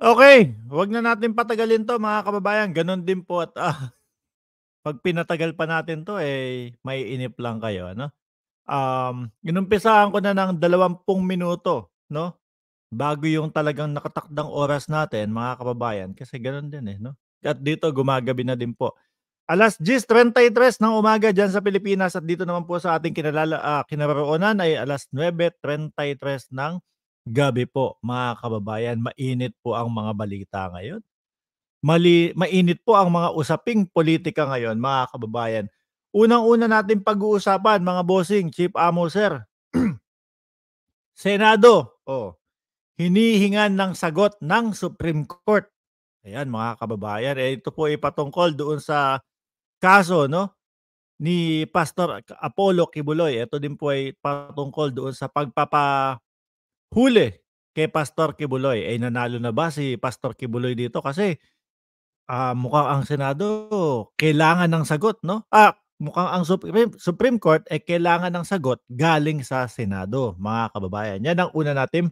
Okay, wag na natin patagalin to mga kababayan. Ganon din po at ah, pag pinatagal pa natin to eh may inip lang kayo ano. Um, inumpisahan ko na ng 20 minuto, no? Bago yung talagang nakatakdang oras natin, mga kababayan, kasi ganon din eh, no? At dito gumagabi na din po. Alas 10:33 ng umaga dyan sa Pilipinas at dito naman po sa ating kinalala, uh, kinaroroonan ay alas 9:33 ng Gabi po mga kababayan, mainit po ang mga balita ngayon. Mali, mainit po ang mga usaping politika ngayon mga kababayan. Unang-una natin pag-uusapan mga bossing, Chief Amo Sir. Senado, oh, hinihingan ng sagot ng Supreme Court. Ayan mga kababayan, eh, ito po ipatungkol doon sa kaso no ni Pastor Apollo Kibuloy. Ito din po ay patungkol doon sa pagpapa huli kay Pastor Kibuloy. Ay eh, nanalo na ba si Pastor Kibuloy dito kasi uh, mukhang ang Senado kailangan ng sagot, no? Ah, mukhang ang Supreme, Supreme Court ay eh, kailangan ng sagot galing sa Senado, mga kababayan. Yan ang una natin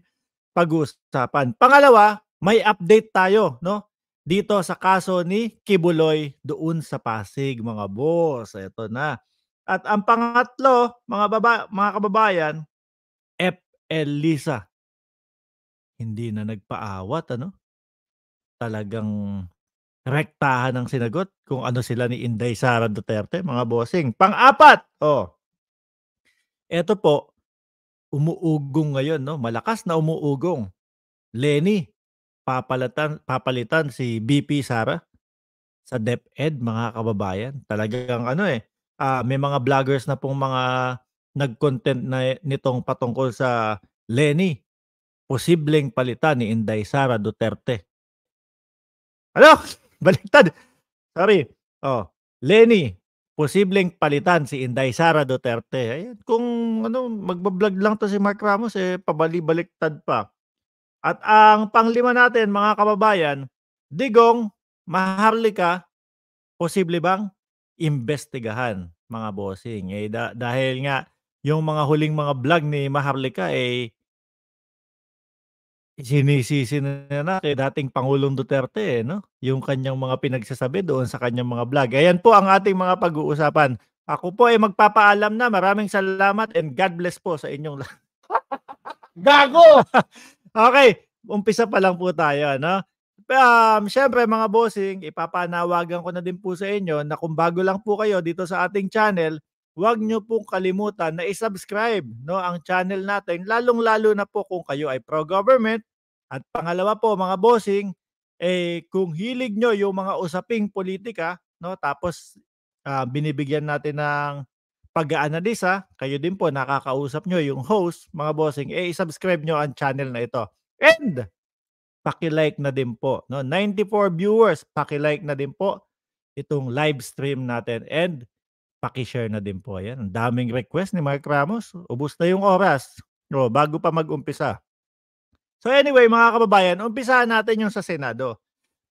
pag-uusapan. Pangalawa, may update tayo, no? Dito sa kaso ni Kibuloy doon sa Pasig, mga boss. Ito na. At ang pangatlo, mga, baba, mga kababayan, FL Lisa, hindi na nagpaawat ano? Talagang rektahan ang sinagot kung ano sila ni Inday Sara Duterte, mga bossing. Pang-apat, oh. Ito po, umuugong ngayon, no? Malakas na umuugong. Lenny, papalitan, papalitan si BP Sara sa DepEd, mga kababayan. Talagang ano eh, uh, may mga vloggers na pong mga nag-content na nitong patungkol sa Lenny posibleng palitan ni Inday Sara Duterte. Ano? Baliktad. Sorry. Oh, Lenny, posibleng palitan si Inday Sara Duterte. Ayun, kung ano, magbablog lang to si Mark Ramos, eh, pabali-baliktad pa. At ang panglima natin, mga kababayan, Digong, Maharlika, posible bang imbestigahan mga bossing? Eh, da- dahil nga, yung mga huling mga vlog ni Maharlika, eh, Sinisisi na na kay dating Pangulong Duterte eh, no? Yung kanyang mga pinagsasabi doon sa kanyang mga vlog. Ayan po ang ating mga pag-uusapan. Ako po ay magpapaalam na. Maraming salamat and God bless po sa inyong lahat. Gago! okay, umpisa pa lang po tayo, no? Um, Siyempre mga bossing, ipapanawagan ko na din po sa inyo na kung bago lang po kayo dito sa ating channel, huwag nyo pong kalimutan na isubscribe no, ang channel natin, lalong-lalo na po kung kayo ay pro-government at pangalawa po mga bossing, eh kung hilig nyo yung mga usaping politika, no? Tapos uh, binibigyan natin ng pag-aanalisa, kayo din po nakakausap nyo yung host, mga bossing, eh subscribe nyo ang channel na ito. And paki-like na din po, no? 94 viewers, paki-like na din po itong live stream natin and paki-share na din po. Ayan, ang daming request ni Mark Ramos. Ubus na yung oras. No, bago pa mag-umpisa. So anyway, mga kababayan, umpisahan natin yung sa Senado.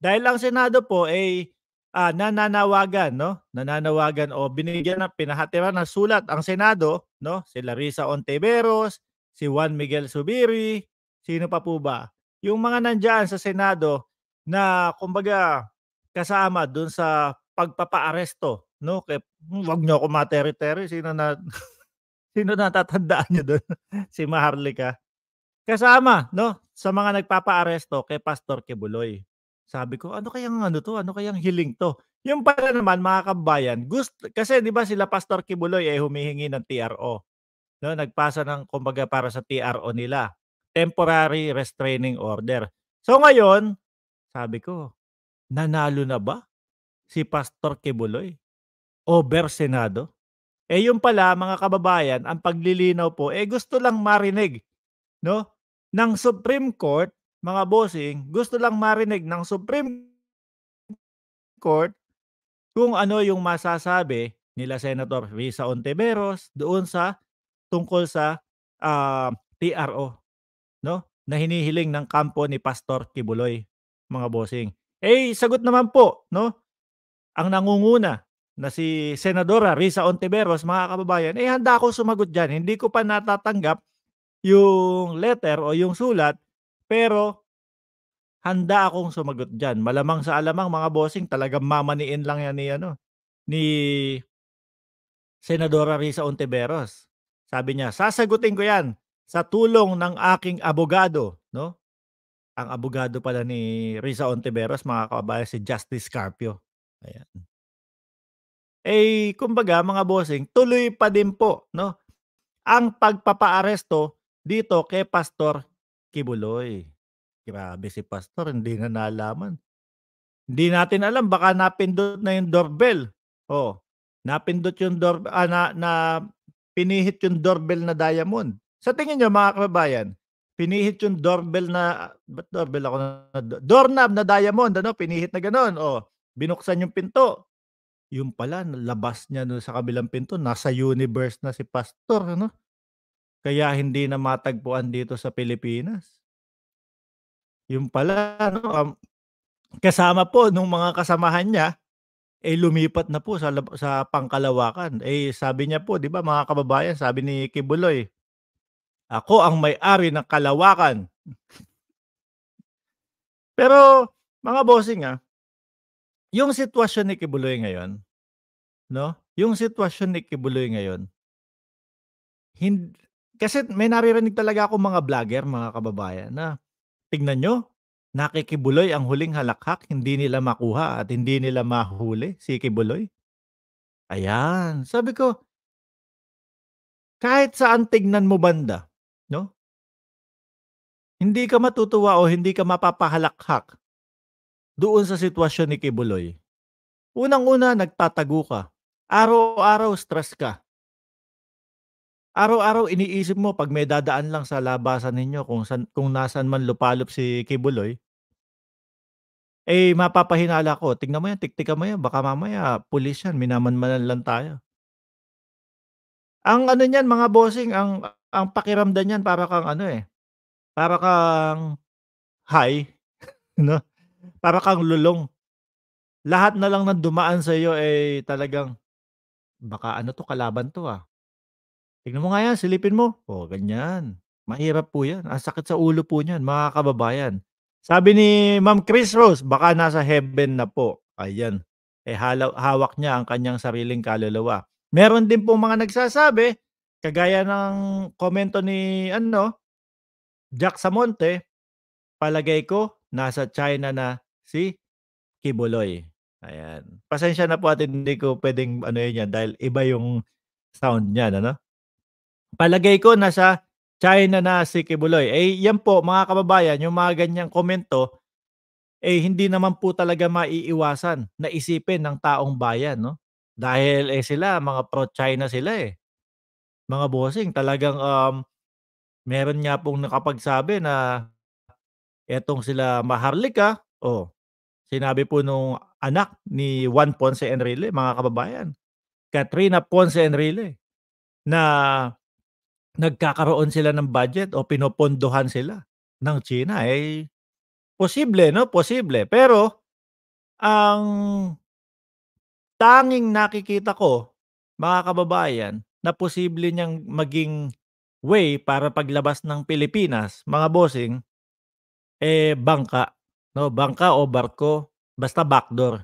Dahil ang Senado po ay ah, nananawagan, no? Nananawagan o binigyan ng pinahatiran ng sulat ang Senado, no? Si Larissa Ontiveros, si Juan Miguel Subiri, sino pa po ba? Yung mga nandiyan sa Senado na kumbaga kasama doon sa pagpapaaresto, no? Kaya hmm, wag niyo ako materi-teri, sino na sino na tatandaan niyo doon? si Maharlika kasama, no? Sa mga nagpapa-aresto kay Pastor Kebuloy. Sabi ko, ano kayang ano to? Ano kayang hiling to? Yung pala naman mga kabayan, gusto, kasi 'di ba sila Pastor Kibuloy ay eh, humihingi ng TRO. No, nagpasa ng kumbaga para sa TRO nila, temporary restraining order. So ngayon, sabi ko, nanalo na ba si Pastor Kibuloy over Senado? Eh yung pala mga kababayan, ang paglilinaw po eh gusto lang marinig, no? ng Supreme Court, mga bossing, gusto lang marinig ng Supreme Court kung ano yung masasabi nila Senator Risa Ontiveros doon sa tungkol sa uh, ah, TRO no na hinihiling ng kampo ni Pastor Kibuloy mga bossing eh sagot naman po no ang nangunguna na si Senadora Risa Ontiveros mga kababayan eh handa ako sumagot diyan hindi ko pa natatanggap yung letter o yung sulat, pero handa akong sumagot diyan. Malamang sa alamang mga bossing, talagang mamaniin lang yan ni ano ni Senadora Risa Ontiveros. Sabi niya, sasagutin ko 'yan sa tulong ng aking abogado, no? Ang abogado pala ni Risa Ontiveros, mga kababayan, si Justice Carpio. Ayan. Eh, kumbaga, mga bossing, tuloy pa din po, no? Ang pagpapaaresto dito kay Pastor Kibuloy. Grabe si Pastor, hindi na nalaman. Hindi natin alam, baka napindot na yung doorbell. Oh, napindot yung doorbell, ah, na, na pinihit yung doorbell na diamond. Sa tingin niyo mga kababayan, pinihit yung doorbell na but doorbell ako na doorknob na diamond ano, pinihit na ganoon. Oh, binuksan yung pinto. Yung pala labas niya no, sa kabilang pinto, nasa universe na si pastor ano kaya hindi na matagpuan dito sa Pilipinas. Yung pala, no, um, kasama po nung mga kasamahan niya, eh lumipat na po sa, sa pangkalawakan. Eh sabi niya po, di ba mga kababayan, sabi ni Kibuloy, ako ang may-ari ng kalawakan. Pero mga bossing ah, yung sitwasyon ni Kibuloy ngayon, no? Yung sitwasyon ni Kibuloy ngayon, hindi, kasi may naririnig talaga ako mga vlogger, mga kababayan na tignan nyo, nakikibuloy ang huling halakhak, hindi nila makuha at hindi nila mahuli si Kibuloy. Ayan, sabi ko, kahit saan tignan mo banda, no? Hindi ka matutuwa o hindi ka mapapahalakhak doon sa sitwasyon ni Kibuloy. Unang-una, nagtatago ka. Araw-araw, stress ka. Araw-araw iniisip mo 'pag may dadaan lang sa labasan ninyo kung san kung nasaan man lupalop si Kibuloy. Eh, mapapahinala ko, "Tignan mo 'yan, tiktika mo 'yan, baka mamaya pulis 'yan, minamanmanan lang tayo." Ang ano niyan mga bossing, ang ang pakiramdam niyan para kang ano, eh, para kang high, 'no? Para kang lulong. Lahat na lang ng dumaan sa sa'yo, eh, talagang, "Baka ano 'to, kalaban 'to, ah." Tignan mo nga yan, silipin mo. O, oh, ganyan. Mahirap po yan. Ang sakit sa ulo po niyan, mga kababayan. Sabi ni Ma'am Chris Rose, baka nasa heaven na po. Ayan. Eh, halaw, hawak niya ang kanyang sariling kaluluwa. Meron din po mga nagsasabi, kagaya ng komento ni ano, Jack Samonte, palagay ko, nasa China na si Kibuloy. Ayan. Pasensya na po at hindi ko pwedeng ano yun yan dahil iba yung sound niya, ano? Palagay ko nasa China na si Kibuloy. Eh yan po mga kababayan, yung mga ganyang komento eh hindi naman po talaga maiiwasan na isipin ng taong bayan, no? Dahil eh sila mga pro-China sila eh. Mga bossing, talagang um, meron nga pong nakapagsabi na etong sila Maharlika, oh, sinabi po nung anak ni Juan Ponce Enrile, mga kababayan, Katrina Ponce Enrile, na nagkakaroon sila ng budget o pinopondohan sila ng China eh posible no posible pero ang tanging nakikita ko mga kababayan na posible niyang maging way para paglabas ng Pilipinas mga bossing eh bangka no bangka o barko basta backdoor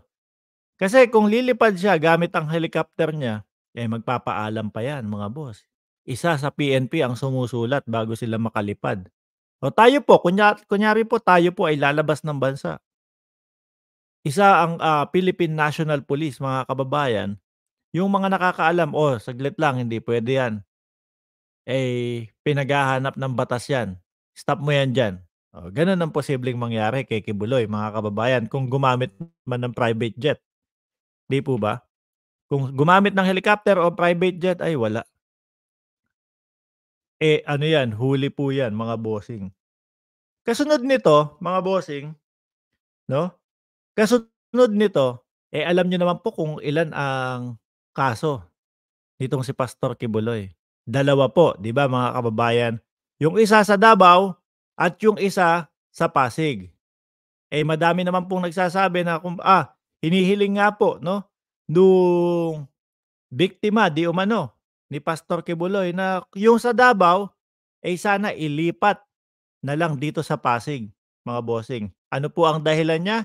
kasi kung lilipad siya gamit ang helicopter niya eh magpapaalam pa yan mga boss isa sa PNP ang sumusulat bago sila makalipad. O tayo po, kunya, kunyari po tayo po ay lalabas ng bansa. Isa ang uh, Philippine National Police, mga kababayan, yung mga nakakaalam, oh, saglit lang, hindi pwede yan. Eh, pinaghahanap ng batas yan. Stop mo yan dyan. O, ganun ang posibleng mangyari kay Kibuloy, mga kababayan, kung gumamit man ng private jet. Di po ba? Kung gumamit ng helicopter o private jet, ay wala. Eh, ano yan, huli po yan, mga bossing. Kasunod nito, mga bossing, no? Kasunod nito, eh alam niyo naman po kung ilan ang kaso nitong si Pastor Kibuloy. Dalawa po, 'di ba mga kababayan? Yung isa sa Davao at yung isa sa Pasig. Eh madami naman pong nagsasabi na kung ah, hinihiling nga po, no? Nung biktima di umano ni Pastor Kibuloy na yung sa Davao ay eh, sana ilipat na lang dito sa Pasig, mga bossing. Ano po ang dahilan niya?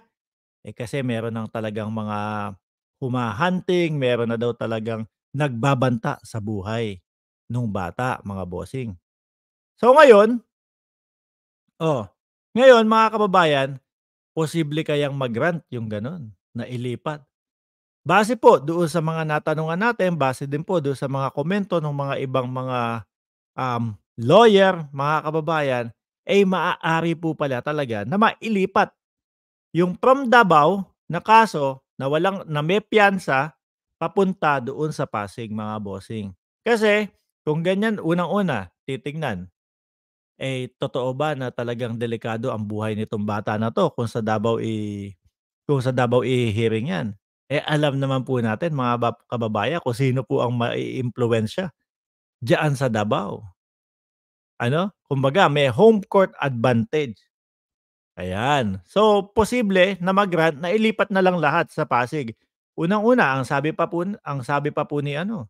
Eh kasi meron ng talagang mga humahunting, meron na daw talagang nagbabanta sa buhay nung bata, mga bossing. So ngayon, oh, ngayon mga kababayan, posible kayang mag yung ganun na ilipat. Base po doon sa mga natanungan natin, base din po doon sa mga komento ng mga ibang mga um, lawyer, mga kababayan, ay maaari po pala talaga na mailipat yung from Davao na kaso na walang na may piyansa papunta doon sa Pasig mga bossing. Kasi kung ganyan unang-una titingnan eh totoo ba na talagang delikado ang buhay nitong bata na to kung sa Davao i kung sa Davao i hearing yan. Eh, alam naman po natin mga bab- kababayan kung sino po ang maiimpluwensya diyan sa Davao. Ano? Kumbaga, may home court advantage. Ayan. So, posible na mag-grant na ilipat na lang lahat sa Pasig. Unang-una, ang sabi pa po, ang sabi pa po ni ano,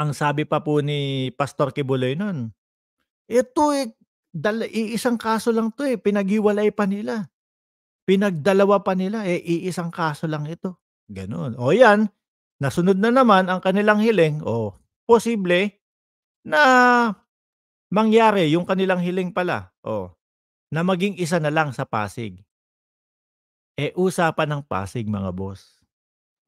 ang sabi pa po ni Pastor Kibuloy noon, ito eh, dal- isang kaso lang to eh, pinaghiwalay pa nila. Pinagdalawa pa nila, eh iisang kaso lang ito. Ganun. O yan, nasunod na naman ang kanilang hiling. O posible na mangyari yung kanilang hiling pala. O na maging isa na lang sa Pasig. Eh usapan ng Pasig mga boss.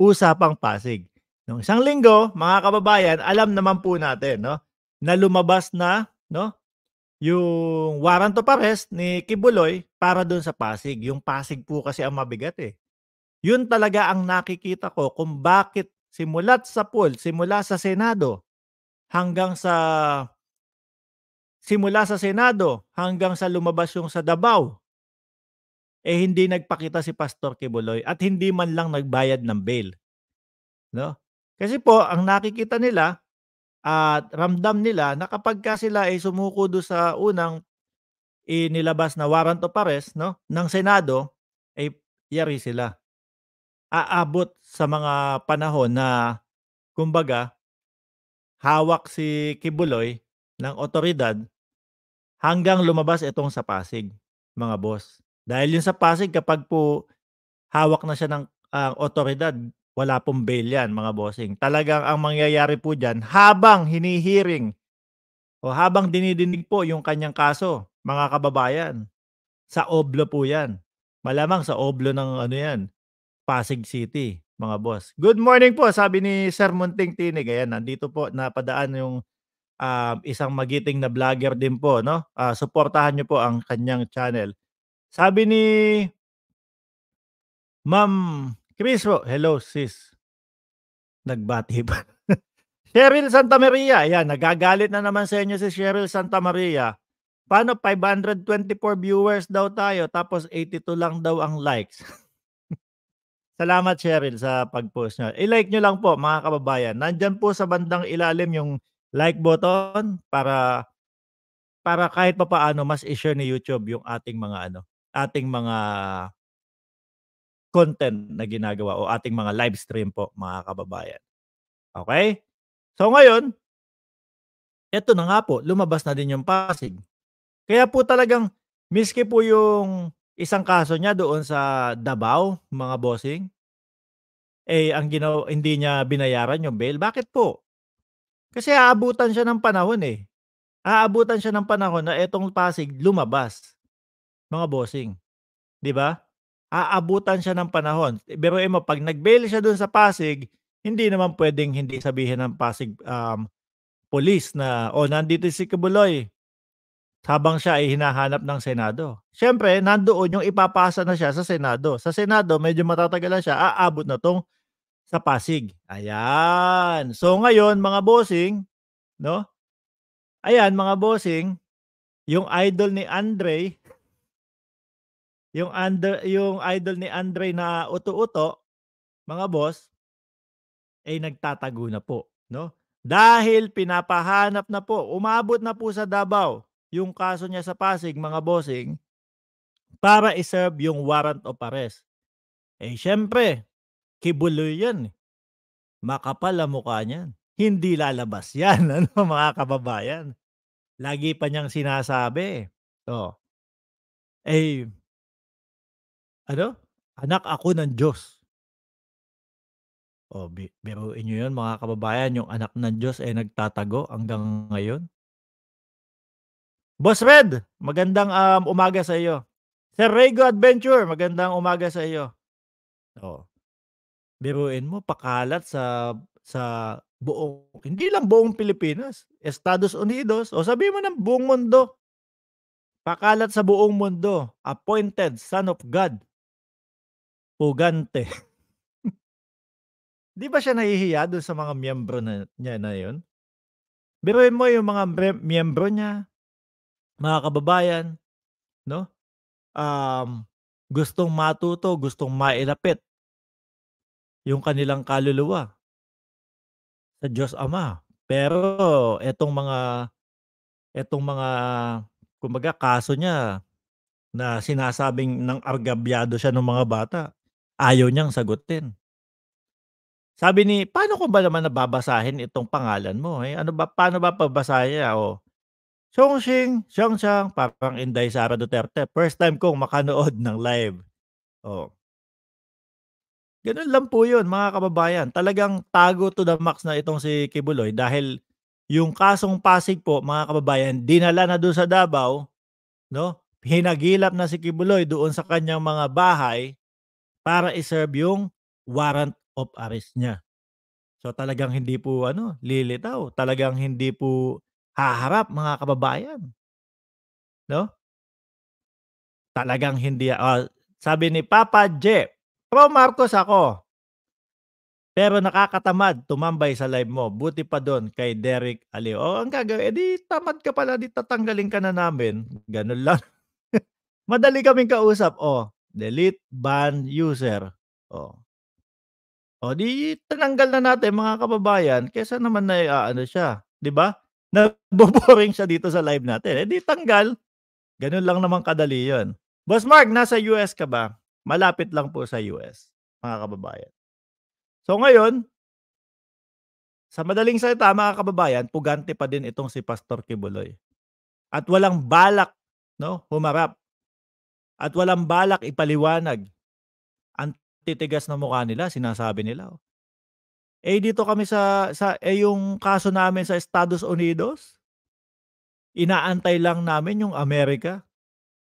Usapang Pasig. Nung isang linggo, mga kababayan, alam naman po natin, no? Na lumabas na, no? yung warrant of arrest ni Kibuloy para doon sa Pasig. Yung Pasig po kasi ang mabigat eh. Yun talaga ang nakikita ko kung bakit simulat sa pool, simula sa Senado hanggang sa simula sa Senado hanggang sa lumabas yung sa Davao eh hindi nagpakita si Pastor Kibuloy at hindi man lang nagbayad ng bail. No? Kasi po ang nakikita nila at ramdam nila na kapag ka sila ay sumuko do sa unang inilabas na warrant of arrest no ng Senado ay yari sila aabot sa mga panahon na kumbaga hawak si Kibuloy ng otoridad hanggang lumabas itong sa Pasig mga boss dahil yung sa Pasig kapag po hawak na siya ng uh, otoridad wala pong bail yan mga bossing. Talagang ang mangyayari po dyan habang hinihiring o habang dinidinig po yung kanyang kaso, mga kababayan, sa Oblo po yan. Malamang sa Oblo ng ano yan, Pasig City, mga boss. Good morning po, sabi ni Sir Munting Tinig. Ayan, nandito po, napadaan yung uh, isang magiting na vlogger din po, no? Uh, suportahan nyo po ang kanyang channel. Sabi ni Ma'am Kimismo, hello sis. Nagbati ba? Cheryl Santa Maria, ayan, nagagalit na naman sa inyo si Cheryl Santa Maria. Paano 524 viewers daw tayo tapos 82 lang daw ang likes? Salamat Cheryl sa pag-post nyo. I-like nyo lang po mga kababayan. Nandyan po sa bandang ilalim yung like button para para kahit papaano mas i-share ni YouTube yung ating mga ano, ating mga content na ginagawa o ating mga live stream po mga kababayan. Okay? So ngayon, eto na nga po, lumabas na din yung Pasig. Kaya po talagang miski po yung isang kaso niya doon sa Davao, mga bossing, eh ang ginaw hindi niya binayaran yung bail. Bakit po? Kasi aabutan siya ng panahon eh. Aabutan siya ng panahon na etong Pasig lumabas. Mga bossing. 'Di ba? aabutan siya ng panahon. Pero eh, pag nag-bail siya doon sa Pasig, hindi naman pwedeng hindi sabihin ng Pasig um, police na, oh, nandito si Kibuloy habang siya ay hinahanap ng Senado. Siyempre, nandoon yung ipapasa na siya sa Senado. Sa Senado, medyo matatagalan siya, aabot na tong sa Pasig. Ayan. So ngayon, mga bossing, no? Ayan, mga bossing, yung idol ni Andre, yung under yung idol ni Andre na uto-uto, mga boss, ay nagtatago na po, no? Dahil pinapahanap na po, umabot na po sa Davao yung kaso niya sa Pasig, mga bossing, para iserve yung warrant of arrest. Eh syempre, kibuloy yan. Eh. Makapal ang mukha niyan. Hindi lalabas yan, ano, mga kababayan. Lagi pa niyang sinasabi. So, eh, oh. eh ano, anak ako ng Diyos. O, bi- biruin nyo yun mga kababayan, yung anak ng Diyos ay nagtatago hanggang ngayon. Boss Red, magandang um, umaga sa iyo. Sir Rego Adventure, magandang umaga sa iyo. O, biruin mo, pakalat sa sa buong, hindi lang buong Pilipinas, Estados Unidos, o sabi mo ng buong mundo, pakalat sa buong mundo, appointed son of God Pugante. Di ba siya nahihiya doon sa mga miyembro na, niya na yun? Biruin mo yung mga miyembro niya, mga kababayan, no? Um, gustong matuto, gustong mailapit yung kanilang kaluluwa sa Diyos Ama. Pero etong mga etong mga kumbaga kaso niya na sinasabing ng argabyado siya ng mga bata. Ayaw niyang sagutin. Sabi ni, paano ko ba naman nababasahin itong pangalan mo? Eh? Ano ba, paano ba pabasahin niya? O, oh, Chongxing, Xiongxiang, parang Inday Sara Duterte. First time kong makanood ng live. Oh. Ganun lang po yun, mga kababayan. Talagang tago to the max na itong si Kibuloy dahil yung kasong Pasig po, mga kababayan, dinala na doon sa Davao, no? Hinagilap na si Kibuloy doon sa kanyang mga bahay para iserve yung warrant of arrest niya. So talagang hindi po ano, lilitaw, talagang hindi po haharap mga kababayan. No? Talagang hindi uh, sabi ni Papa J, "Pro Marcos ako." Pero nakakatamad, tumambay sa live mo. Buti pa doon kay Derek Alio. Oh, ang gagawin, edi eh, tamad ka pala, di tatanggalin ka na namin. Ganun lang. Madali kaming kausap. Oh, delete, ban, user. Oh. O oh, di tinanggal na natin mga kababayan kaysa naman na uh, ano siya, 'di ba? Naboboring siya dito sa live natin. Eh di tanggal. Ganun lang naman kadali 'yon. Boss Mark, nasa US ka ba? Malapit lang po sa US, mga kababayan. So ngayon, sa madaling salita mga kababayan, pugante pa din itong si Pastor Kibuloy. At walang balak no, humarap at walang balak ipaliwanag ang titigas na mukha nila, sinasabi nila. Oh. Eh dito kami sa sa eh, yung kaso namin sa Estados Unidos, inaantay lang namin yung Amerika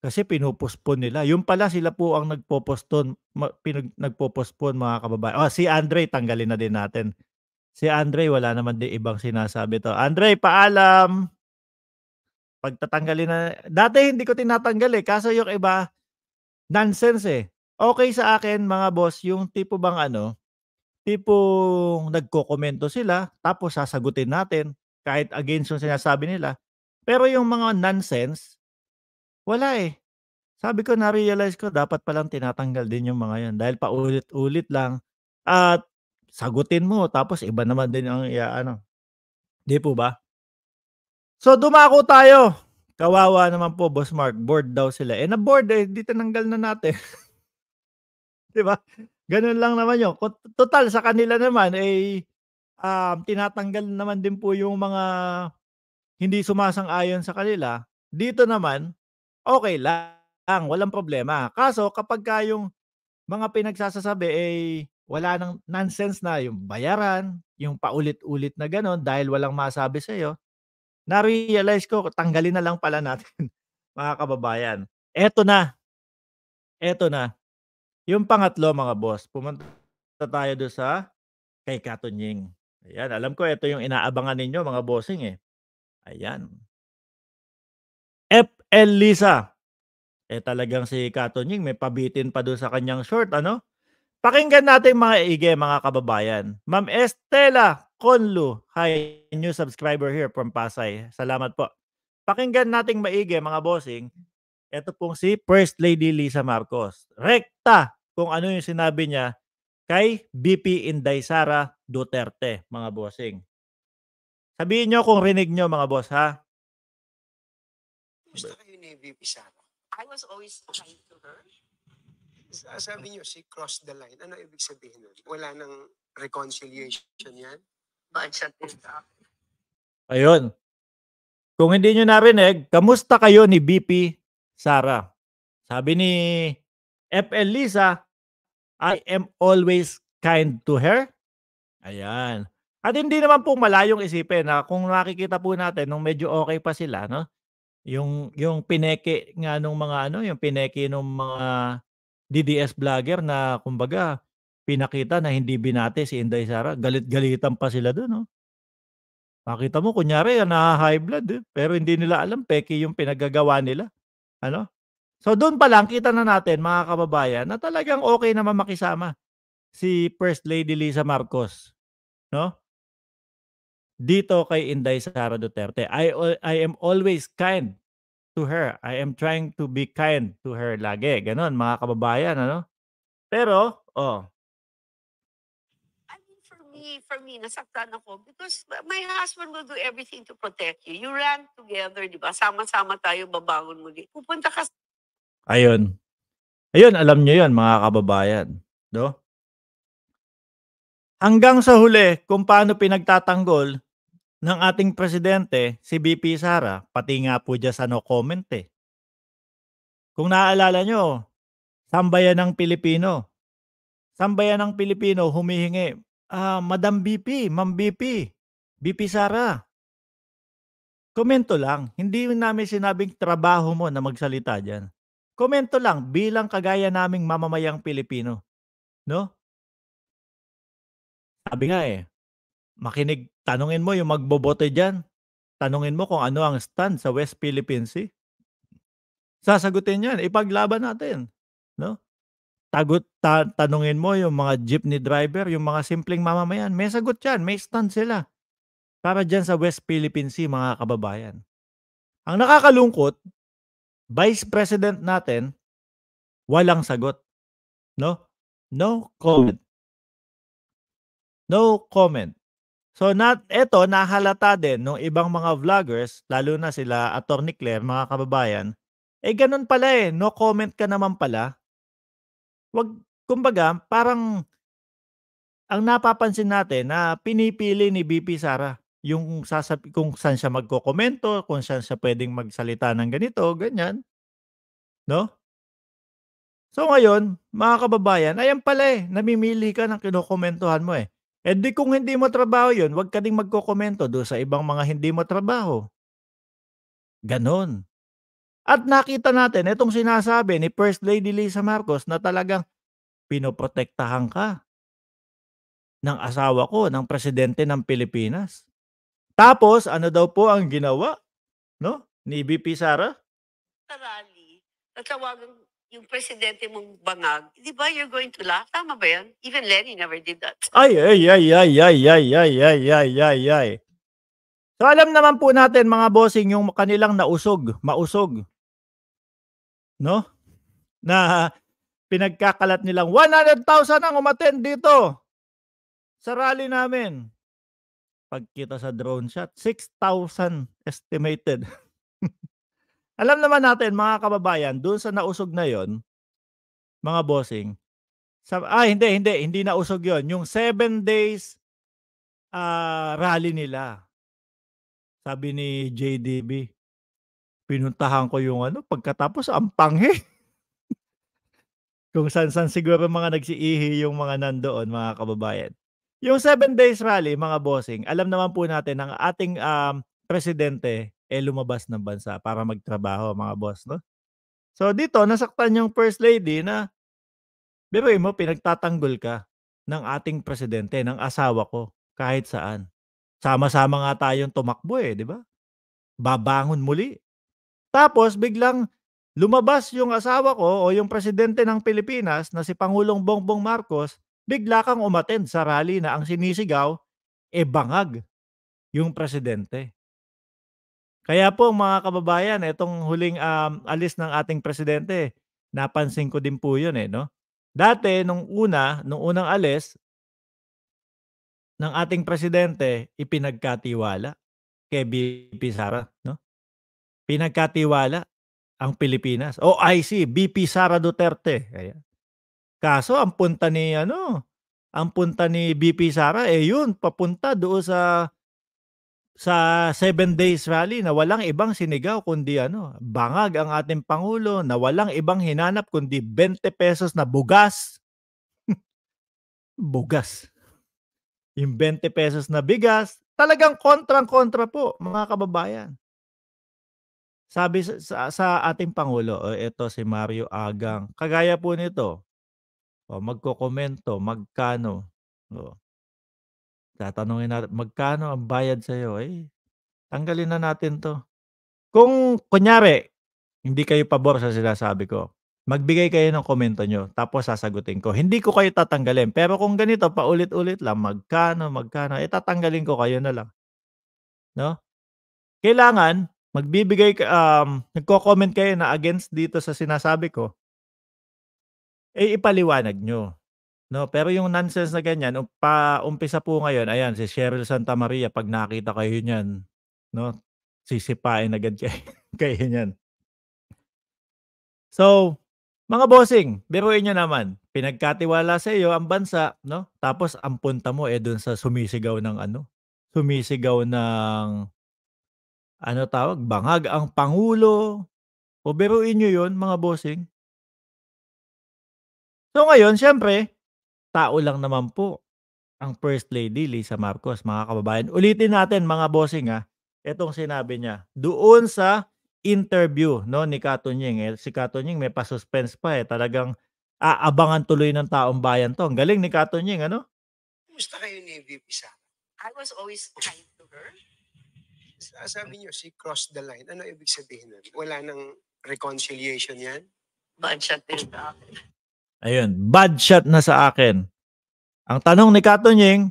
kasi pinupospon nila. Yung pala sila po ang nagpoposton, pinag, nagpopospon mga kababayan. Oh, si Andre tanggalin na din natin. Si Andre wala naman din ibang sinasabi to. Andre, paalam. Pagtatanggalin na. Dati hindi ko tinatanggal eh, kaso yung iba nonsense eh. Okay sa akin mga boss, yung tipo bang ano, tipong nagko-komento sila, tapos sasagutin natin kahit against yung sinasabi nila. Pero yung mga nonsense, wala eh. Sabi ko, na-realize ko, dapat palang tinatanggal din yung mga yun. Dahil paulit-ulit lang. At sagutin mo, tapos iba naman din ang, ya, ano. Di po ba? So, dumako tayo Kawawa naman po, Boss Mark. Bored daw sila. Eh, na-bored eh. Di tinanggal na natin. di ba? Ganun lang naman yun. Total, sa kanila naman, eh, um, tinatanggal naman din po yung mga hindi sumasang-ayon sa kanila. Dito naman, okay lang. Walang problema. Kaso, kapag ka yung mga pinagsasasabi, eh, wala nang nonsense na yung bayaran, yung paulit-ulit na ganun dahil walang masabi sa'yo, na-realize ko, tanggalin na lang pala natin, mga kababayan. Eto na. Eto na. Yung pangatlo, mga boss, pumunta tayo doon sa kay Katunying. Ayan, alam ko ito yung inaabangan ninyo, mga bossing eh. Ayan. FL Lisa. Eh talagang si Katunying may pabitin pa doon sa kanyang short, ano? Pakinggan natin mga ige, mga kababayan. Ma'am Estela Conlu, hi, new subscriber here from Pasay. Salamat po. Pakinggan natin maigi mga bossing. Ito pong si First Lady Lisa Marcos. Rekta kung ano yung sinabi niya kay BP Inday Sara Duterte, mga bossing. Sabihin nyo kung rinig nyo, mga boss, ha? Gusto kayo ni BP Sara? I was always kind to her. Ah, sabi niyo, si crossed the line. Ano ibig sabihin nun? Wala nang reconciliation yan? Budget is up. Ayun. Kung hindi nyo narinig, kamusta kayo ni BP Sara? Sabi ni FL Lisa, I am always kind to her. Ayan. At hindi naman po malayong isipin na kung nakikita po natin nung medyo okay pa sila, no? Yung yung pineke nga nung mga ano, yung pineke ng mga DDS vlogger na kumbaga pinakita na hindi binate si Inday Sara. Galit-galitan pa sila doon, no? Oh. Makita mo, kunyari, ah, na high blood, eh. pero hindi nila alam, peki yung pinagagawa nila. Ano? So doon pa lang, kita na natin, mga kababayan, na talagang okay na mamakisama si First Lady Lisa Marcos. No? Dito kay Inday Sara Duterte. I, I am always kind to her. I am trying to be kind to her lagi. Ganon, mga kababayan, ano? Pero, oh. I mean, for me, for me, nasaktan ako because my husband will do everything to protect you. You ran together, di ba? Sama-sama tayo, babangon muli. Pupunta ka Ayun. Ayun, alam nyo yun, mga kababayan. No? Hanggang sa huli, kung paano pinagtatanggol ng ating presidente, si BP Sara, pati nga po dyan sa no comment eh. Kung naaalala nyo, sambayan ng Pilipino. Sambayan ng Pilipino humihingi, ah, Madam BP, Ma'am BP, BP Sara. Komento lang, hindi namin sinabing trabaho mo na magsalita dyan. Komento lang bilang kagaya naming mamamayang Pilipino. No? Sabi nga eh, Makinig, tanungin mo yung magbobote diyan. Tanungin mo kung ano ang stand sa West Philippine Sea. Sasagutin 'yan, ipaglaban natin, no? Tagot ta, tanungin mo yung mga jeepney driver, yung mga simpleng mamamayan, may sagot 'yan, may stand sila para diyan sa West Philippine Sea mga kababayan. Ang nakakalungkot, Vice President natin walang sagot. No? No comment. No comment. So na eto nahalata din nung ibang mga vloggers lalo na sila Attorney Claire mga kababayan eh ganun pala eh no comment ka naman pala. Wag kumbaga parang ang napapansin natin na pinipili ni BP Sara yung sasab- kung saan siya magkokomento, kung saan siya pwedeng magsalita ng ganito, ganyan. No? So ngayon, mga kababayan, ayan pala eh, namimili ka ng kinokomentohan mo eh. Eh di kung hindi mo trabaho yun, huwag ka ding magkokomento do sa ibang mga hindi mo trabaho. Ganon. At nakita natin, itong sinasabi ni First Lady Lisa Marcos na talagang pinoprotektahan ka ng asawa ko, ng presidente ng Pilipinas. Tapos, ano daw po ang ginawa no? ni BP Sara? Sa rally, natawagan yung presidente mong bangag, di ba you're going to laugh? Tama ba yan? Even Lenny never did that. Ay, ay, ay, ay, ay, ay, ay, ay, ay, ay, ay. So alam naman po natin mga bossing yung kanilang nausog, mausog. No? Na pinagkakalat nilang 100,000 ang umaten dito sa rally namin. Pagkita sa drone shot, 6,000 estimated. Alam naman natin mga kababayan, doon sa nausog na yon, mga bossing, sa, ah hindi, hindi, hindi nausog yon. Yung seven days uh, rally nila. Sabi ni JDB, pinuntahan ko yung ano, pagkatapos ang panghe. Kung san-san siguro mga nagsiihi yung mga nandoon, mga kababayan. Yung seven days rally, mga bossing, alam naman po natin ang ating um, presidente, eh lumabas ng bansa para magtrabaho mga boss, no? So dito, nasaktan yung first lady na, biruin mo, pinagtatanggol ka ng ating presidente, ng asawa ko, kahit saan. Sama-sama nga tayong tumakbo eh, di ba? Babangon muli. Tapos biglang lumabas yung asawa ko o yung presidente ng Pilipinas na si Pangulong Bongbong Marcos, bigla kang umaten sa rally na ang sinisigaw, e bangag yung presidente. Kaya po mga kababayan, itong huling um, alis ng ating presidente, napansin ko din po yun eh, no? Dati, nung una, nung unang alis ng ating presidente, ipinagkatiwala kay BP Sara, no? Pinagkatiwala ang Pilipinas. O IC, BP Sara Duterte. Ayan. Kaso ang punta ni ano, ang punta ni BP Sara eh yun, papunta doon sa sa Seven Days Rally na walang ibang sinigaw kundi ano, bangag ang ating Pangulo, na walang ibang hinanap kundi 20 pesos na bugas. bugas. Yung 20 pesos na bigas, talagang kontrang-kontra po, mga kababayan. Sabi sa, sa, sa ating Pangulo, oh, ito si Mario Agang, kagaya po nito, oh, magkokomento, magkano. Oh. Tatanungin natin, "Magkano ang bayad sa iyo? Eh, tanggalin na natin 'to. Kung kunyari, hindi kayo pabor sa sinasabi ko, magbigay kayo ng komento niyo tapos sasagutin ko. Hindi ko kayo tatanggalin, pero kung ganito paulit-ulit lang, magkano, magkano, eh, tatanggalin ko kayo na lang, 'no? Kailangan magbibigay um, nagko-comment kayo na against dito sa sinasabi ko eh, ipaliwanag niyo. No, pero yung nonsense na ganyan, um, pa-umpisa po ngayon, ayan, si Cheryl Santa Maria, pag nakita kayo niyan, no, sisipain agad kay, kayo niyan. So, mga bossing, biruin nyo naman. Pinagkatiwala sa iyo ang bansa, no? Tapos ang punta mo eh doon sa sumisigaw ng ano? Sumisigaw ng ano tawag? Bangag ang Pangulo. O biruin nyo 'yon, mga bossing. So ngayon, siyempre, tao lang naman po ang First Lady Lisa Marcos, mga kababayan. Ulitin natin mga bossing ha, itong sinabi niya. Doon sa interview no ni Katunying, eh, si Katunying may pa-suspense pa eh. Talagang aabangan tuloy ng taong bayan to. Ang galing ni Katunying, ano? Kumusta kayo ni VP Sara? I was always kind to her. Sabi niyo, she crossed the line. Ano ibig sabihin nun? Wala nang reconciliation yan? Budgeted. Ayun, bad shot na sa akin. Ang tanong ni Katunying,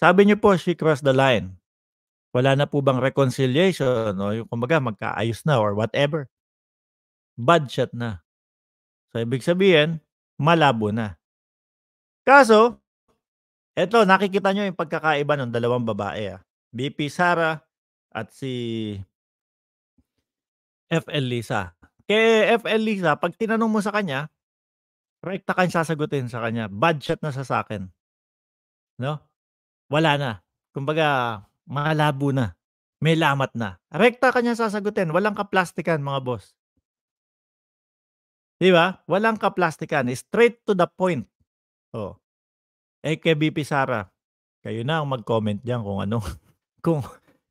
sabi niyo po, she crossed the line. Wala na po bang reconciliation o yung kumbaga magkaayos na or whatever. Bad shot na. So, ibig sabihin, malabo na. Kaso, eto, nakikita niyo yung pagkakaiba ng dalawang babae. Ah. BP Sara at si FL Lisa. Kay FL Lisa, pag tinanong mo sa kanya, Rekta ka sasagutin sa kanya. Bad shot na sa akin. No? Wala na. Kumbaga, malabo na. May lamat na. Rekta kanya sasagutin. Walang kaplastikan, mga boss. Di ba? Walang kaplastikan. Straight to the point. Oh. Eh, AKBP Sara, kayo na ang mag-comment diyan kung ano, kung,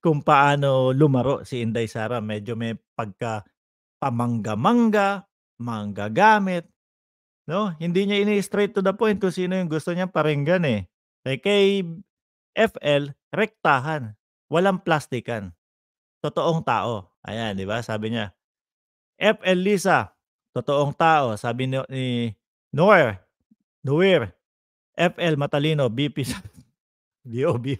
kung paano lumaro si Inday Sara. Medyo may pagka pamangga manggagamit, No? Hindi niya ini-straight to the point kung sino yung gusto niya parenggan eh. Like eh, kay FL, rektahan. Walang plastikan. Totoong tao. Ayan, di ba? Sabi niya. FL Lisa, totoong tao. Sabi ni, ni Noir, Noir, FL Matalino, BP, BOB.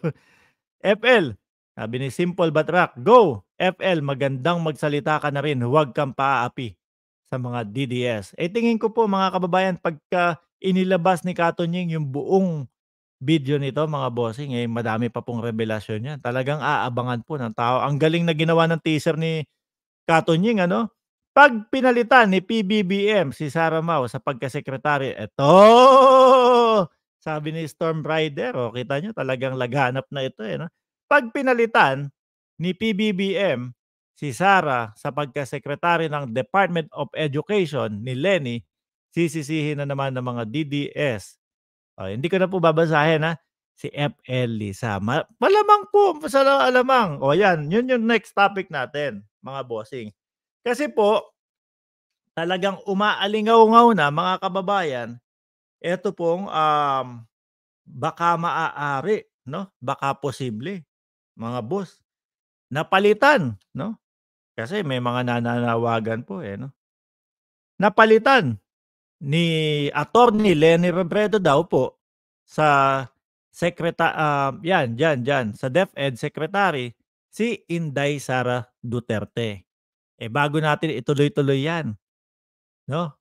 FL, sabi ni Simple Batrak, go! FL, magandang magsalita ka na rin. Huwag kang paaapi sa mga DDS. Eh tingin ko po mga kababayan, pagka inilabas ni Katonying yung buong video nito mga bossing, eh madami pa pong revelasyon yan. Talagang aabangan po ng tao. Ang galing na ginawa ng teaser ni Katonying, ano? Pag pinalitan ni PBBM si Sara Mao sa pagkasekretary, eto! Sabi ni Storm Rider, oh, kita nyo talagang laganap na ito eh. No? Pag pinalitan ni PBBM si Sara sa pagkasekretary ng Department of Education ni Lenny, sisisihin na naman ng mga DDS. Uh, hindi ko na po babasahin ha. Si FL Lisa. Ma- malamang po, sa alamang. O yan, yun yung next topic natin, mga bossing. Kasi po, talagang umaalingaw-ngaw na mga kababayan, ito pong um, baka maaari, no? Baka posible, mga boss, napalitan, no? Kasi may mga nananawagan po eh, no? Napalitan ni Attorney Lenny Robredo daw po sa sekreta uh, yan diyan diyan sa DepEd secretary si Inday Sara Duterte. Eh bago natin ituloy-tuloy 'yan. No?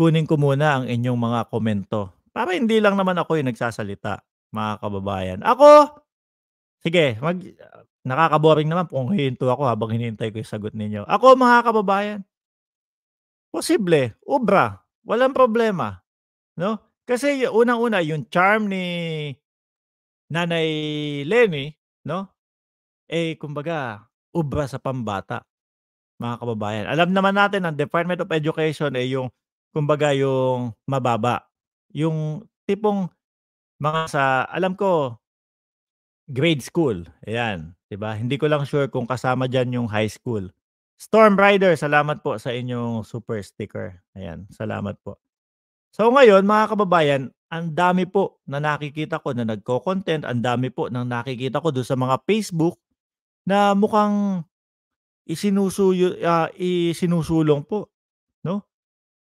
Kunin ko muna ang inyong mga komento para hindi lang naman ako 'yung nagsasalita, mga kababayan. Ako sige, mag Nakakaboring naman kung hihinto ako habang hinihintay ko yung sagot ninyo. Ako mga kababayan, posible, obra, walang problema. No? Kasi unang-una yung charm ni Nanay Lenny, no? Eh kumbaga, obra sa pambata, mga kababayan. Alam naman natin ang Department of Education ay eh, yung kumbaga yung mababa. Yung tipong mga sa alam ko grade school. Ayan, 'di ba? Hindi ko lang sure kung kasama diyan yung high school. Storm Rider, salamat po sa inyong super sticker. Ayan, salamat po. So ngayon, mga kababayan, ang dami po na nakikita ko na nagko-content, ang dami po nang nakikita ko do sa mga Facebook na mukhang isinusuyo uh, isinusulong po, no?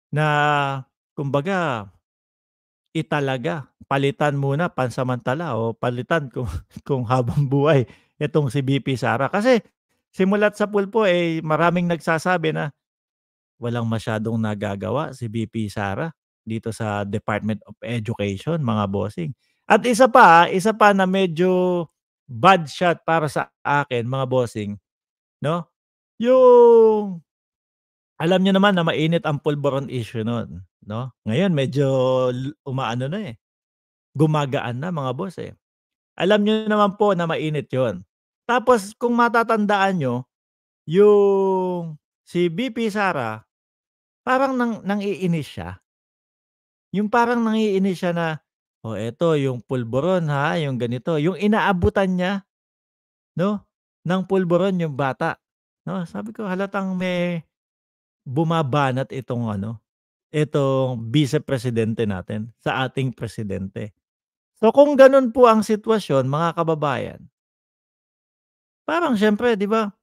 Na kumbaga italaga palitan muna pansamantala o palitan kung, kung habang buhay itong si BP Sara. Kasi simulat sa po eh maraming nagsasabi na walang masyadong nagagawa si BP Sara dito sa Department of Education, mga bossing. At isa pa, isa pa na medyo bad shot para sa akin, mga bossing, no? Yung alam niyo naman na mainit ang pulboron issue noon, no? Ngayon medyo umaano na eh gumagaan na mga boss eh. Alam nyo naman po na mainit yon. Tapos kung matatandaan nyo, yung si BP Sara, parang nang, nang iinis siya. Yung parang nang siya na, o oh, eto, yung pulboron ha, yung ganito. Yung inaabutan niya, no, ng pulboron yung bata. No, sabi ko, halatang may bumabanat itong ano, itong vice presidente natin sa ating presidente. So kung ganun po ang sitwasyon, mga kababayan, parang syempre, di ba,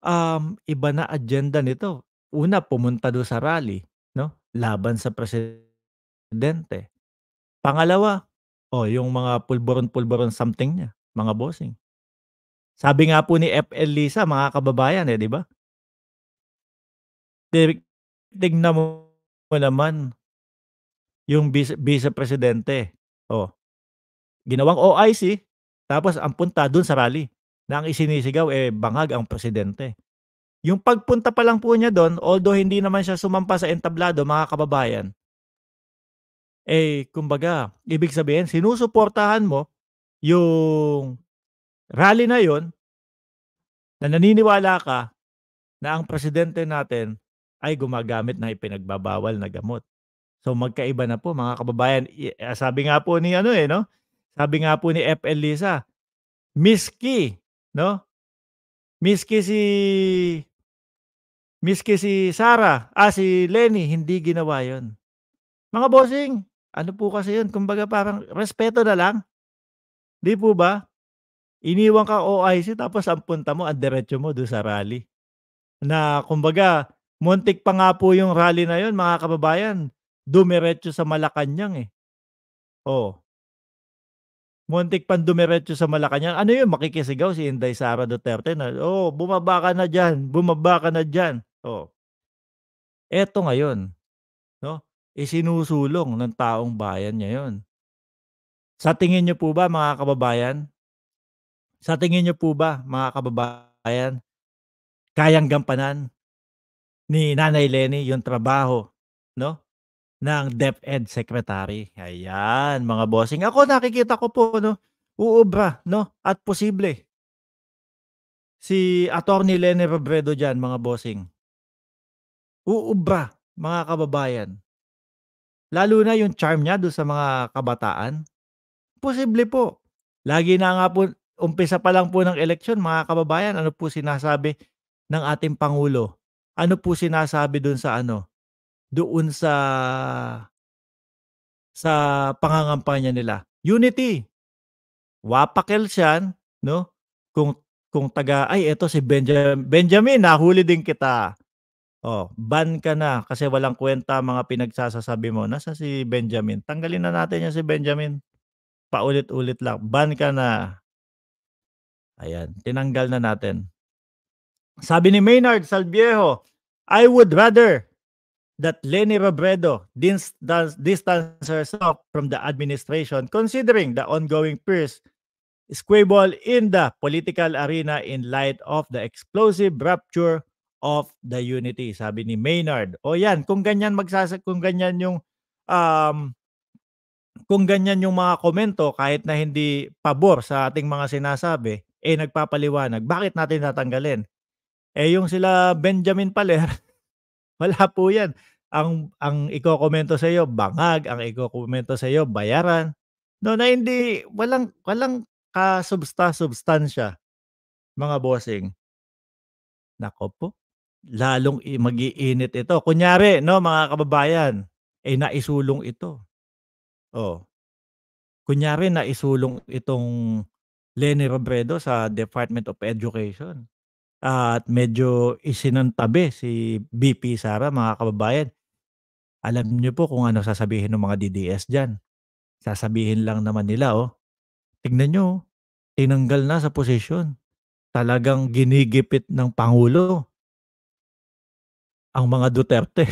um, iba na agenda nito. Una, pumunta do sa rally, no? laban sa presidente. Pangalawa, oh, yung mga pulboron-pulboron something niya, mga bossing. Sabi nga po ni FL Lisa, mga kababayan, eh, di ba? Tignan mo, mo naman yung vice, vice presidente. Oh, ginawang OIC, tapos ang punta doon sa rally na ang isinisigaw eh bangag ang presidente. Yung pagpunta pa lang po niya doon, although hindi naman siya sumampa sa entablado, mga kababayan, eh, kumbaga, ibig sabihin, sinusuportahan mo yung rally na yon na naniniwala ka na ang presidente natin ay gumagamit na ipinagbabawal na gamot. So magkaiba na po mga kababayan. Ah, sabi nga po ni ano eh no, sabi nga po ni FL Lisa, miski, no? Miski si miski si Sara, ah si Lenny, hindi ginawa 'yon. Mga bossing, ano po kasi 'yon? Kumbaga parang respeto na lang. Di po ba? Iniwan ka OIC tapos ang punta mo, at diretso mo do sa rally. Na kumbaga, muntik pa nga po yung rally na 'yon, mga kababayan. Dumiretso sa Malacañang eh. Oh, Muntik pang dumiretso sa Malacanang. Ano yun? Makikisigaw si Inday Sara Duterte na, oh, bumaba ka na dyan, bumaba ka na dyan. Oh. Eto ngayon, no? isinusulong ng taong bayan niya yun. Sa tingin niyo po ba mga kababayan? Sa tingin niyo po ba mga kababayan? Kayang gampanan ni Nanay Lenny yung trabaho, no? ng DepEd Secretary. Ayan, mga bossing. Ako nakikita ko po, no, uubra, no, at posible. Si Attorney Lene Robredo dyan, mga bossing. Uubra, mga kababayan. Lalo na yung charm niya doon sa mga kabataan. Posible po. Lagi na nga po, umpisa pa lang po ng eleksyon, mga kababayan, ano po sinasabi ng ating Pangulo? Ano po sinasabi doon sa ano? doon sa sa pangangampanya nila. Unity. Wapakel siyan, no? Kung kung taga ay eto si Benjamin Benjamin nahuli din kita. Oh, ban ka na kasi walang kwenta mga pinagsasabi mo. Nasa si Benjamin. Tanggalin na natin yan si Benjamin. Paulit-ulit lang. Ban ka na. Ayan, tinanggal na natin. Sabi ni Maynard Salviejo, I would rather that Leni Robredo dist- distanced herself from the administration considering the ongoing peers squabble in the political arena in light of the explosive rupture of the unity sabi ni Maynard o yan kung ganyan magsasa kung ganyan yung um kung ganyan yung mga komento kahit na hindi pabor sa ating mga sinasabi eh nagpapaliwanag bakit natin tatanggalin eh yung sila Benjamin Paler Wala po yan. Ang, ang iko-komento sa iyo, bangag. Ang iko-komento sa iyo, bayaran. No, na hindi, walang, walang kasubsta-substansya, mga bossing. Nako po, lalong magiinit ito. Kunyari, no, mga kababayan, ay eh, naisulong ito. Oh. Kunyari, naisulong itong Lenny Robredo sa Department of Education at medyo isinantabi si VP Sara mga kababayan. Alam niyo po kung ano sasabihin ng mga DDS diyan. Sasabihin lang naman nila oh. Tingnan niyo, oh. tinanggal na sa posisyon. Talagang ginigipit ng pangulo ang mga Duterte.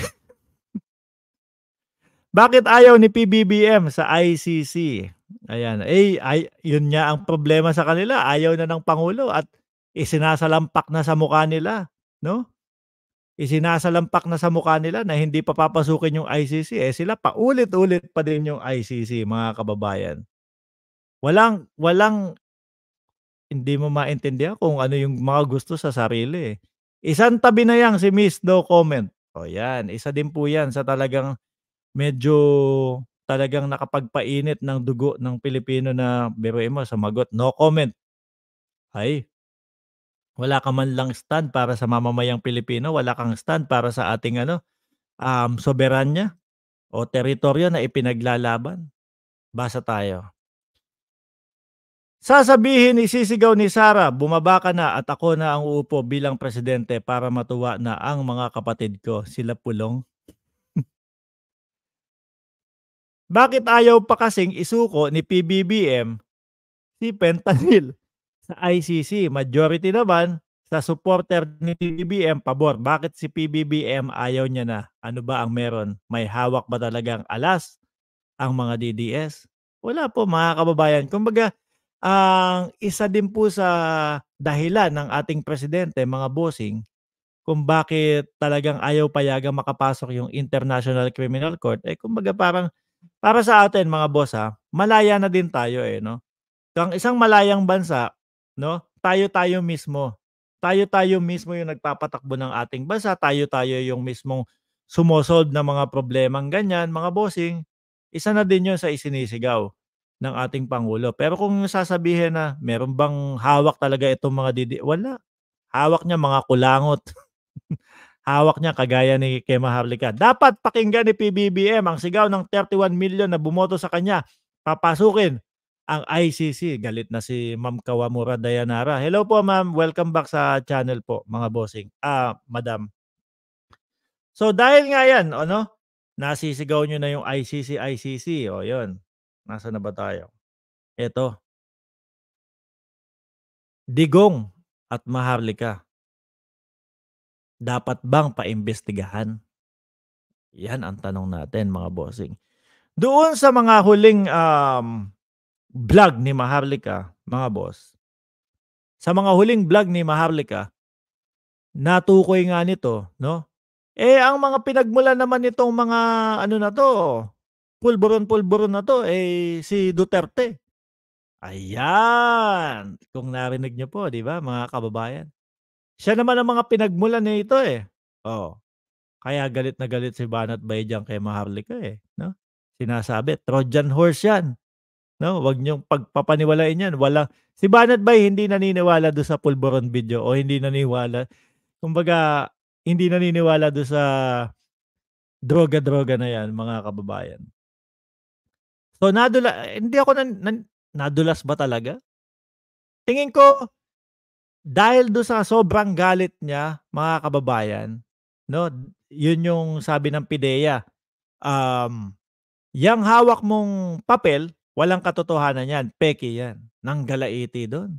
Bakit ayaw ni PBBM sa ICC? Ayan, eh ay, yun niya ang problema sa kanila. Ayaw na ng pangulo at isinasalampak na sa mukha nila, no? Isinasalampak na sa mukha nila na hindi papapasukin yung ICC. Eh sila paulit-ulit pa din yung ICC, mga kababayan. Walang walang hindi mo maintindihan kung ano yung mga gusto sa sarili. Eh. Isang tabi na yan si Miss No Comment. O yan, isa din po yan sa talagang medyo talagang nakapagpainit ng dugo ng Pilipino na biruin mo, magot. no comment. Ay, wala ka man lang stand para sa mamamayang Pilipino, wala kang stand para sa ating ano, um, soberanya o teritoryo na ipinaglalaban. Basa tayo. Sasabihin, isisigaw ni Sara, bumaba ka na at ako na ang uupo bilang presidente para matuwa na ang mga kapatid ko, sila pulong. Bakit ayaw pa kasing isuko ni PBBM si Pentanil? sa ICC. Majority naman sa supporter ni PBBM pabor. Bakit si PBBM ayaw niya na? Ano ba ang meron? May hawak ba talagang alas ang mga DDS? Wala po mga kababayan. Kumbaga, ang isa din po sa dahilan ng ating presidente, mga bossing, kung bakit talagang ayaw payagang makapasok yung International Criminal Court, eh kumbaga parang para sa atin mga boss ha, malaya na din tayo eh no. Kung isang malayang bansa, no? Tayo-tayo mismo. Tayo-tayo mismo yung nagpapatakbo ng ating bansa, tayo-tayo yung mismong sumosolve ng mga problemang ganyan, mga bossing. Isa na din yun sa isinisigaw ng ating Pangulo. Pero kung sasabihin na meron bang hawak talaga itong mga didi, wala. Hawak niya mga kulangot. hawak niya kagaya ni Kema Harlika. Dapat pakinggan ni PBBM ang sigaw ng 31 million na bumoto sa kanya. Papasukin ang ICC. Galit na si Ma'am Kawamura Dayanara. Hello po ma'am, welcome back sa channel po mga bossing. Ah, madam. So dahil nga yan, ano, nasisigaw nyo na yung ICC, ICC. O yun, nasa na ba tayo? Ito. Digong at Maharlika. Dapat bang paimbestigahan? Yan ang tanong natin mga bossing. Doon sa mga huling um, vlog ni Maharlika, mga boss, sa mga huling vlog ni Maharlika, natukoy nga nito, no? Eh, ang mga pinagmula naman nitong mga ano na to, pulburon-pulburon na to, eh, si Duterte. Ayan! Kung narinig niyo po, di ba, mga kababayan? Siya naman ang mga pinagmula nito eh. Oh. Kaya galit na galit si Banat Baydang kay Maharlika eh. No? Sinasabi, Trojan horse yan. No, wag niyong pagpapaniwalain 'yan. Wala si Banat Bay hindi naniniwala do sa Pulboron video o hindi naniniwala. Kumbaga hindi naniniwala do sa droga-droga na 'yan, mga kababayan. So nadula hindi ako nan, nan, nadulas ba talaga? Tingin ko dahil do sa sobrang galit niya, mga kababayan, no? Yun yung sabi ng PIDEA. Um, yang hawak mong papel, Walang katotohanan yan. Peke yan. Nang galaiti doon.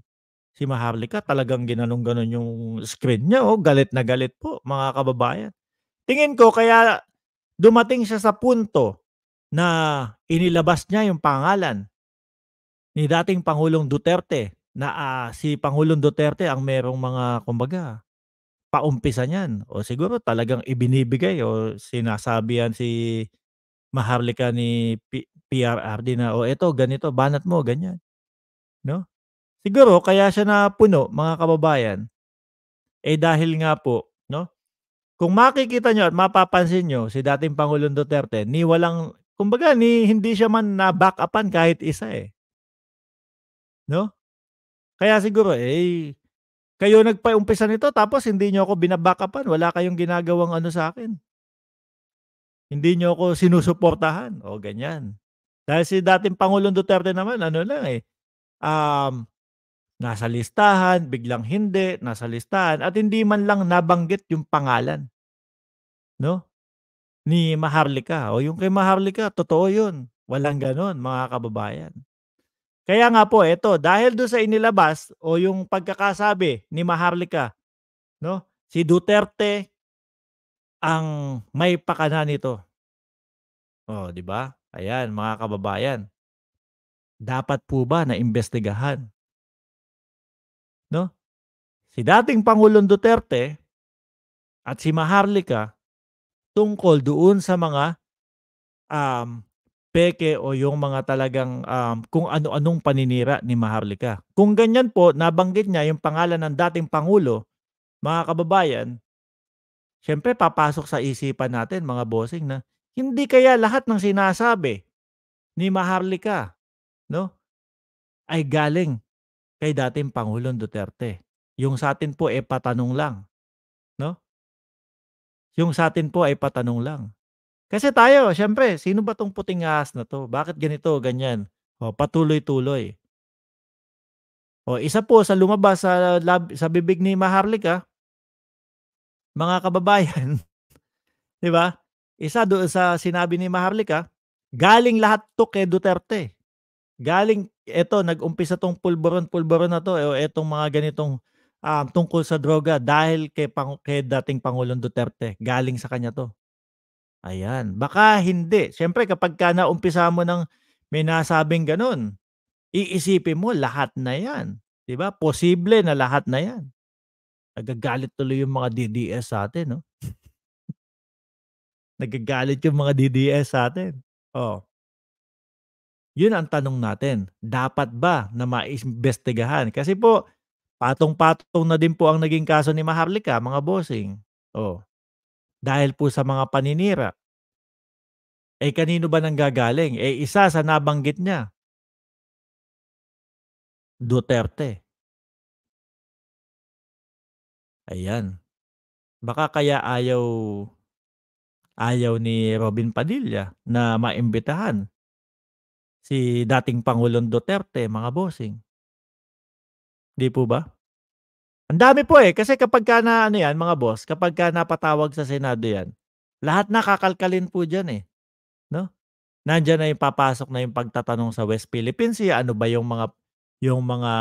Si Maharlika talagang ginanong-ganon yung screen niya. Oh, galit na galit po, mga kababayan. Tingin ko kaya dumating siya sa punto na inilabas niya yung pangalan ni dating Pangulong Duterte na uh, si Pangulong Duterte ang merong mga kumbaga paumpisa niyan o siguro talagang ibinibigay o sinasabi yan si Maharlika ni PRRD na, o oh, eto, ganito, banat mo, ganyan. No? Siguro, kaya siya na puno, mga kababayan, eh dahil nga po, no? Kung makikita nyo at mapapansin nyo, si dating Pangulong Duterte, ni walang, kumbaga, ni, hindi siya man na-back upan kahit isa eh. No? Kaya siguro, eh, kayo nagpa nito tapos hindi nyo ako binabackupan. Wala kayong ginagawang ano sa akin. Hindi nyo ako sinusuportahan. O ganyan. Dahil si dating Pangulong Duterte naman, ano lang eh, um, nasa listahan, biglang hindi, nasa listahan, at hindi man lang nabanggit yung pangalan. No? Ni Maharlika. O yung kay Maharlika, totoo yun. Walang ganun, mga kababayan. Kaya nga po, eto, dahil doon sa inilabas o yung pagkakasabi ni Maharlika, no? Si Duterte ang may pakana nito. Oh, di ba? Ayan, mga kababayan. Dapat po ba na imbestigahan? No? Si dating Pangulong Duterte at si Maharlika tungkol doon sa mga um, peke o yung mga talagang um, kung ano-anong paninira ni Maharlika. Kung ganyan po, nabanggit niya yung pangalan ng dating Pangulo, mga kababayan, syempre papasok sa isipan natin mga bossing na hindi kaya lahat ng sinasabi ni Maharlika, no? Ay galing kay dating Pangulong Duterte. Yung sa atin po ay eh, patanong lang, no? Yung sa atin po ay eh, patanong lang. Kasi tayo, syempre, sino ba tong puting ahas na to? Bakit ganito, ganyan? O, patuloy-tuloy. O, isa po sa lumabas sa, lab, sa bibig ni Maharlika, mga kababayan, di ba? Isa doon sa sinabi ni Maharlika, galing lahat to kay Duterte. Galing, eto, nag-umpisa tong pulboron-pulboron na to, eh, etong mga ganitong um, tungkol sa droga dahil kay, pang, kay dating Pangulong Duterte. Galing sa kanya to. Ayan. Baka hindi. Siyempre, kapag ka naumpisa mo ng may nasabing ganun, iisipin mo lahat na yan. Diba? Posible na lahat na yan. Nagagalit tuloy yung mga DDS sa atin, no? Nagagalit yung mga DDS sa atin. Oh. Yun ang tanong natin. Dapat ba na maimbestigahan? Kasi po, patong-patong na din po ang naging kaso ni Maharlika, mga bossing. Oh. Dahil po sa mga paninira. Eh kanino ba nang gagaling? Eh isa sa nabanggit niya. Duterte. Ayan. Baka kaya ayaw Ayaw ni Robin Padilla na maimbitahan si dating Pangulong Duterte, mga bossing. Di po ba? Ang dami po eh. Kasi kapag ka na, ano yan, mga boss, kapag ka napatawag sa Senado yan, lahat nakakalkalin po dyan eh. No? Nandiyan na yung papasok na yung pagtatanong sa West Philippines, eh, ano ba yung mga, yung mga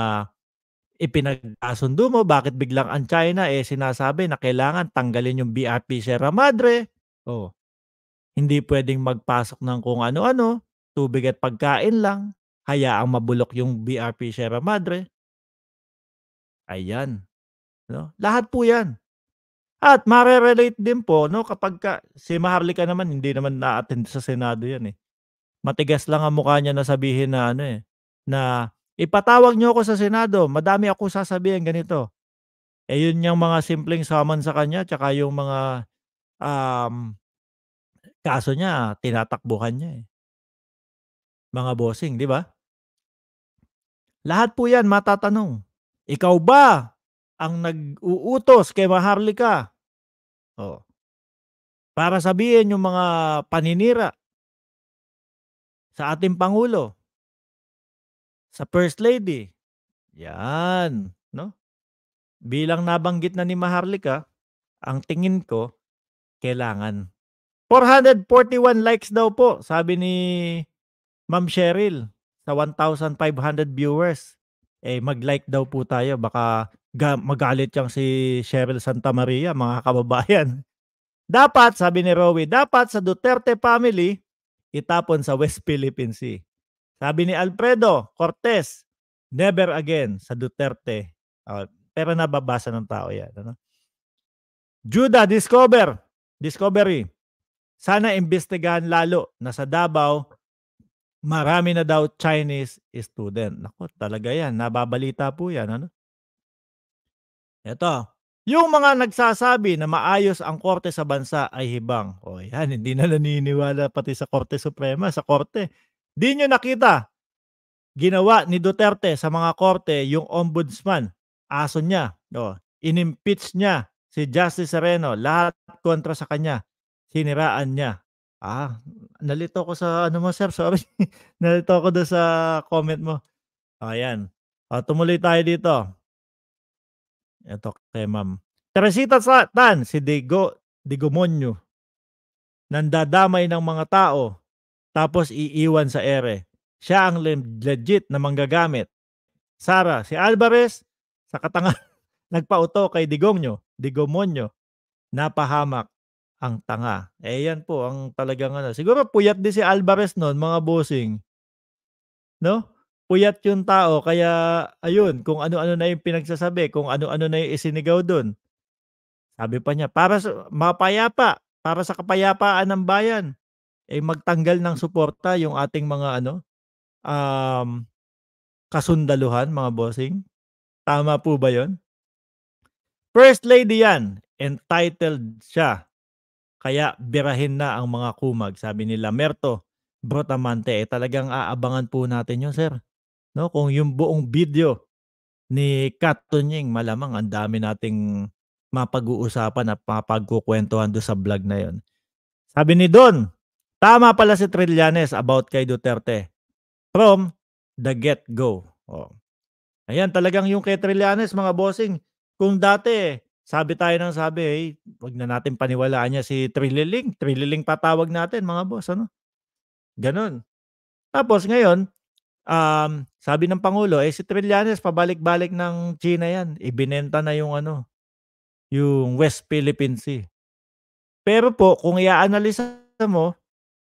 ipinagkasundo mo, bakit biglang ang China eh sinasabi na kailangan tanggalin yung BRP Sierra Madre, Oh. Hindi pwedeng magpasok ng kung ano-ano, tubig at pagkain lang, hayaang mabulok yung BRP Sierra Madre. Ayan. No? Lahat po yan. At mare-relate din po no kapag ka, si Maharlika naman hindi naman na-attend sa Senado yan eh. Matigas lang ang mukha niya na sabihin na ano eh na ipatawag niyo ako sa Senado, madami ako sasabihin ganito. Eh yun yung mga simpleng summon sa kanya tsaka yung mga Um, kaso niya tinatakbuhan niya eh. Mga bossing, di ba? Lahat po yan matatanong. Ikaw ba ang nag-uutos kay Maharlika? Oh. Para sabihin yung mga paninira sa ating Pangulo, sa First Lady. Yan, no? Bilang nabanggit na ni Maharlika, ang tingin ko, kailangan. 441 likes daw po, sabi ni Ma'am Cheryl sa 1,500 viewers. Eh, mag-like daw po tayo. Baka magalit yung si Cheryl Santa Maria, mga kababayan. Dapat, sabi ni Rowie, dapat sa Duterte family, itapon sa West Philippine Sea. Sabi ni Alfredo Cortez, never again sa Duterte. Uh, pero nababasa ng tao yan. Ano? Judah Discover, Discovery, sana imbestigahan lalo na sa Davao, marami na daw Chinese student. Nako, talaga yan. Nababalita po yan. Ano? Ito, yung mga nagsasabi na maayos ang korte sa bansa ay hibang. O yan, hindi na naniniwala pati sa Korte Suprema, sa korte. Di nyo nakita, ginawa ni Duterte sa mga korte yung ombudsman. Aso niya, o, in-impeach niya Si Justice Sereno, lahat kontra sa kanya. Siniraan niya. Ah, nalito ko sa ano mo, sir. Sorry. nalito ko doon sa comment mo. Ayan. O, ah, tumuloy tayo dito. Ito kay ma'am. Teresita Tan, si Digo, Digomonyo. Nandadamay ng mga tao tapos iiwan sa ere. Siya ang legit na manggagamit. Sara, si Alvarez, sa katanga, nagpauto kay Digong nyo degomonyo, napahamak ang tanga. Eh yan po ang talagang ano. Siguro puyat din si Alvarez noon, mga bossing. No? Puyat yung tao kaya ayun, kung ano-ano na yung pinagsasabi, kung ano-ano na yung isinigaw doon. Sabi pa niya, para sa mapayapa, para sa kapayapaan ng bayan, eh magtanggal ng suporta yung ating mga ano um, kasundaluhan, mga bossing. Tama po ba 'yon? First lady yan. Entitled siya. Kaya birahin na ang mga kumag. Sabi ni Lamerto Brotamante, eh, talagang aabangan po natin yun, sir. No? Kung yung buong video ni Kat Tunying, malamang ang dami nating mapag-uusapan at mapagkukwentuhan do sa vlog na yon. Sabi ni Don, tama pala si Trillanes about kay Duterte. From the get-go. Oh. Ayan, talagang yung kay Trillanes, mga bossing, kung dati, sabi tayo ng sabi, eh, wag na natin paniwalaan niya si Trililing. Trililing patawag natin, mga boss. Ano? Ganon. Tapos ngayon, um, sabi ng Pangulo, eh si Trillanes, pabalik-balik ng China yan. Ibinenta na yung ano, yung West Philippine Sea. Pero po, kung i-analyze mo,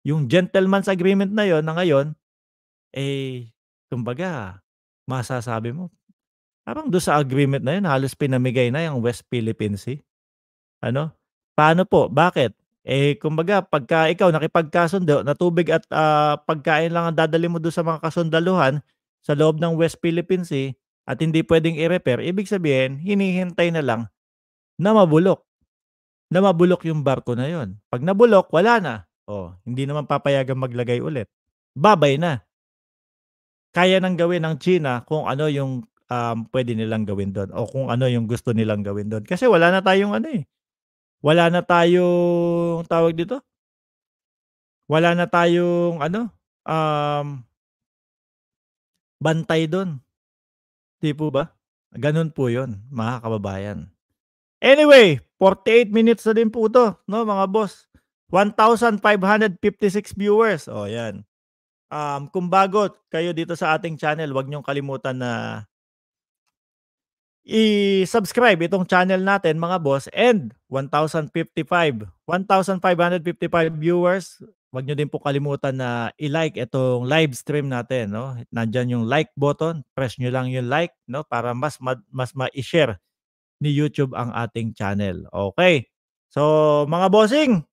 yung gentleman's agreement na yon na ngayon, eh, kumbaga, masasabi mo, Parang do sa agreement na yun, halos pinamigay na yung West Philippine Sea. Ano? Paano po? Bakit? Eh, kumbaga, pagka ikaw nakipagkasundo na tubig at uh, pagkain lang ang dadali mo doon sa mga kasundaluhan sa loob ng West Philippine Sea at hindi pwedeng i-repair, ibig sabihin, hinihintay na lang na mabulok. Na mabulok yung barko na yon. Pag nabulok, wala na. O, oh, hindi naman papayagan maglagay ulit. Babay na. Kaya nang gawin ng China kung ano yung um, pwede nilang gawin doon o kung ano yung gusto nilang gawin doon. Kasi wala na tayong ano eh. Wala na tayong tawag dito. Wala na tayong ano um, bantay doon. Tipo ba? Ganun po yon mga kababayan. Anyway, 48 minutes na din po ito, no, mga boss. 1,556 viewers. O, oh, yan. Um, kung bago kayo dito sa ating channel, wag niyong kalimutan na i-subscribe itong channel natin mga boss and 1,055 1,555 viewers wag nyo din po kalimutan na i-like itong live stream natin no nandiyan yung like button press nyo lang yung like no para mas ma- mas ma-share ni YouTube ang ating channel okay so mga bossing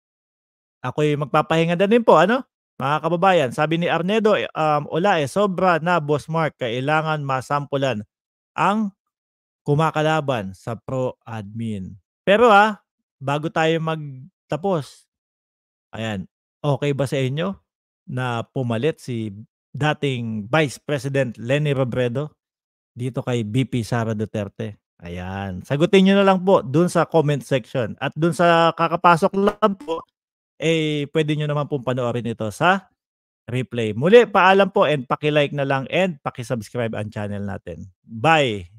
ako'y magpapahinga na din po ano mga kababayan sabi ni Arnedo um, Ola eh sobra na boss Mark kailangan masampulan ang kumakalaban sa pro admin. Pero ah, bago tayo magtapos, ayan, okay ba sa inyo na pumalit si dating Vice President Lenny Robredo dito kay VP Sara Duterte? Ayan, sagutin niyo na lang po dun sa comment section. At dun sa kakapasok lang po, eh pwede nyo naman pong panoorin ito sa replay. Muli, paalam po and paki-like na lang and paki-subscribe ang channel natin. Bye!